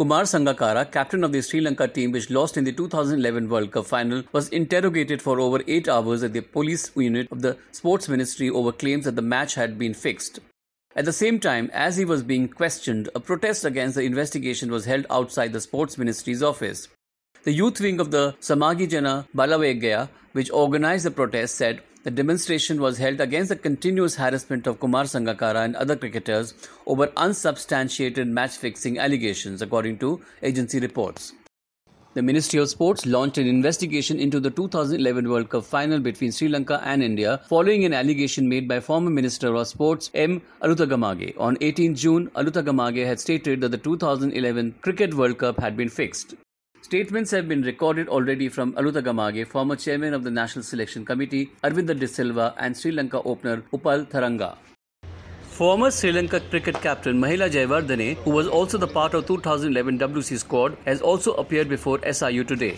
Kumar Sangakkara, captain of the Sri Lanka team which lost in the 2011 World Cup final, was interrogated for over 8 hours at the police unit of the sports ministry over claims that the match had been fixed. At the same time, as he was being questioned, a protest against the investigation was held outside the sports ministry's office. The youth wing of the Samagi Jana Balawegaya, which organized the protest, said the demonstration was held against the continuous harassment of Kumar Sangakkara and other cricketers over unsubstantiated match fixing allegations, according to agency reports. The Ministry of Sports launched an investigation into the 2011 World Cup final between Sri Lanka and India following an allegation made by former Minister of Sports M. Aluthagamage. On 18 June, Aluthagamage had stated that the 2011 Cricket World Cup had been fixed. Statements have been recorded already from Gamage, former chairman of the National Selection Committee, Arvinda De Silva, and Sri Lanka opener Upal Tharanga. Former Sri Lanka cricket captain Mahila Jayawardene, who was also the part of 2011 WC squad, has also appeared before SIU today.